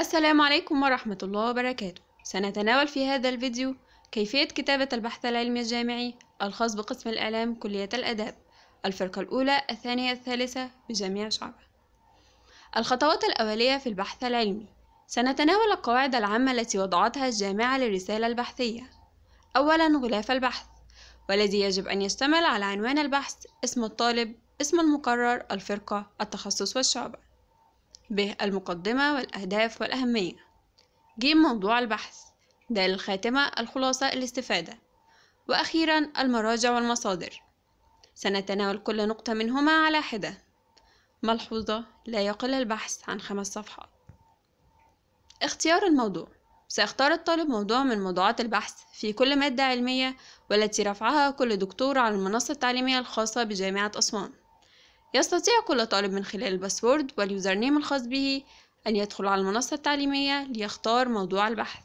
السلام عليكم ورحمة الله وبركاته سنتناول في هذا الفيديو كيفية كتابة البحث العلمي الجامعي الخاص بقسم الإعلام كلية الأداب الفرقة الأولى الثانية الثالثة بجميع شعبها الخطوات الأولية في البحث العلمي سنتناول القواعد العامة التي وضعتها الجامعة للرسالة البحثية أولا غلاف البحث والذي يجب أن يشتمل على عنوان البحث اسم الطالب اسم المقرر الفرقة التخصص والشعبة ب المقدمة والأهداف والأهمية ج موضوع البحث د الخاتمة الخلاصة الاستفادة وأخيرا المراجع والمصادر سنتناول كل نقطة منهما على حدة ملحوظة لا يقل البحث عن خمس صفحات اختيار الموضوع سيختار الطالب موضوع من موضوعات البحث في كل مادة علمية والتي رفعها كل دكتور على المنصة التعليمية الخاصة بجامعة أسوان يستطيع كل طالب من خلال الباسورد واليوزر نيم الخاص به أن يدخل على المنصة التعليمية ليختار موضوع البحث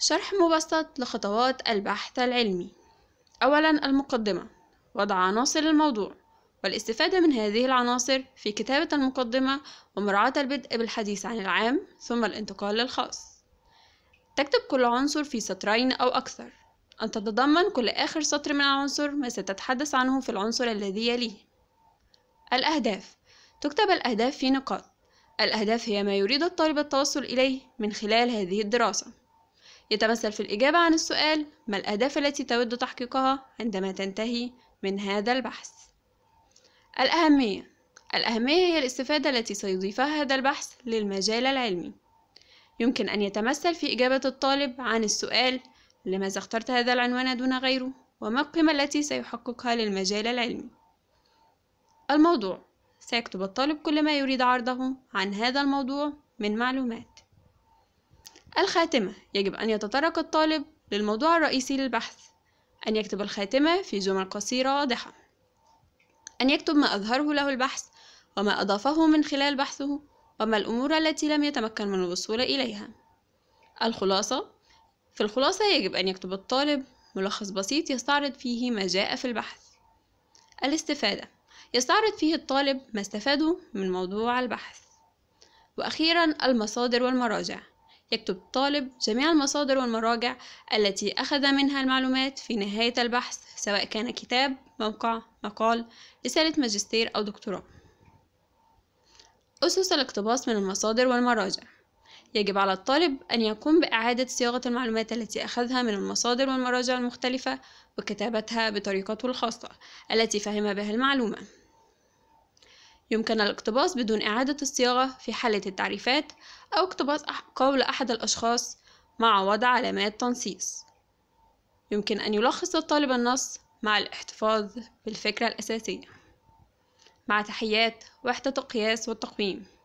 شرح مبسط لخطوات البحث العلمي أولا المقدمة وضع عناصر الموضوع والاستفادة من هذه العناصر في كتابة المقدمة ومراعاة البدء بالحديث عن العام ثم الانتقال للخاص تكتب كل عنصر في سطرين أو أكثر أن تتضمن كل آخر سطر من العنصر ما ستتحدث عنه في العنصر الذي يليه الأهداف تكتب الأهداف في نقاط الأهداف هي ما يريد الطالب التوصل إليه من خلال هذه الدراسة يتمثل في الإجابة عن السؤال ما الأهداف التي تود تحقيقها عندما تنتهي من هذا البحث الأهمية الأهمية هي الاستفادة التي سيضيفها هذا البحث للمجال العلمي يمكن أن يتمثل في إجابة الطالب عن السؤال لماذا اخترت هذا العنوان دون غيره وما القيمة التي سيحققها للمجال العلمي الموضوع سيكتب الطالب كل ما يريد عرضه عن هذا الموضوع من معلومات الخاتمة يجب أن يتطرق الطالب للموضوع الرئيسي للبحث أن يكتب الخاتمة في جمل قصيرة واضحة أن يكتب ما أظهره له البحث وما أضافه من خلال بحثه وما الأمور التي لم يتمكن من الوصول إليها الخلاصة في الخلاصة يجب أن يكتب الطالب ملخص بسيط يستعرض فيه ما جاء في البحث الاستفادة يستعرض فيه الطالب ما استفاده من موضوع البحث وأخيرا المصادر والمراجع يكتب الطالب جميع المصادر والمراجع التي أخذ منها المعلومات في نهاية البحث سواء كان كتاب موقع مقال رسالة ماجستير أو دكتوراه أسس الاقتباس من المصادر والمراجع يجب على الطالب أن يقوم بإعادة صياغة المعلومات التي أخذها من المصادر والمراجع المختلفة وكتابتها بطريقته الخاصة التي فهم بها المعلومة يمكن الاقتباس بدون إعادة الصياغة في حالة التعريفات أو اقتباس قول أحد الأشخاص مع وضع علامات تنصيص يمكن أن يلخص الطالب النص مع الاحتفاظ بالفكرة الأساسية مع تحيات وحدة القياس والتقويم